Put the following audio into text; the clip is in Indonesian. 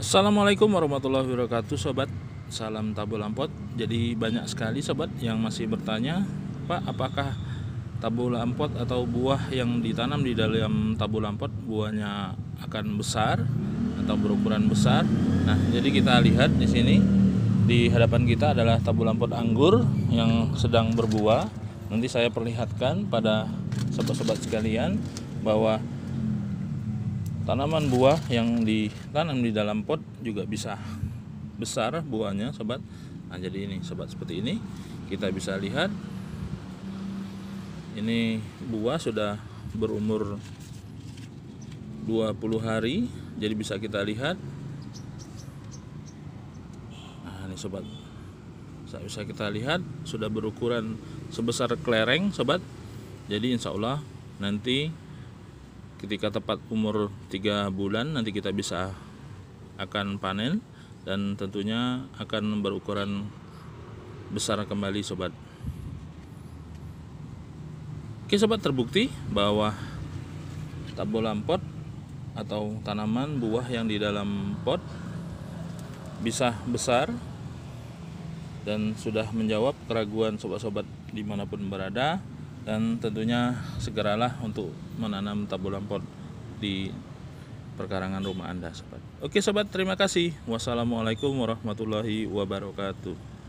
Assalamualaikum warahmatullahi wabarakatuh sobat Salam Tabu Lampot Jadi banyak sekali sobat yang masih bertanya Pak apakah tabu lampot atau buah yang ditanam di dalam tabu lampot Buahnya akan besar atau berukuran besar Nah jadi kita lihat di sini Di hadapan kita adalah tabu lampot anggur yang sedang berbuah Nanti saya perlihatkan pada sobat-sobat sekalian Bahwa tanaman buah yang ditanam di dalam pot juga bisa besar buahnya sobat nah jadi ini sobat seperti ini kita bisa lihat ini buah sudah berumur 20 hari jadi bisa kita lihat nah ini sobat bisa kita lihat sudah berukuran sebesar kelereng sobat jadi insya Allah nanti ketika tepat umur 3 bulan nanti kita bisa akan panen dan tentunya akan berukuran besar kembali sobat oke sobat terbukti bahwa tabolan pot atau tanaman buah yang di dalam pot bisa besar dan sudah menjawab keraguan sobat-sobat dimanapun berada dan tentunya segeralah untuk menanam tabulan pot di perkarangan rumah Anda sobat. Oke sobat, terima kasih. Wassalamualaikum warahmatullahi wabarakatuh.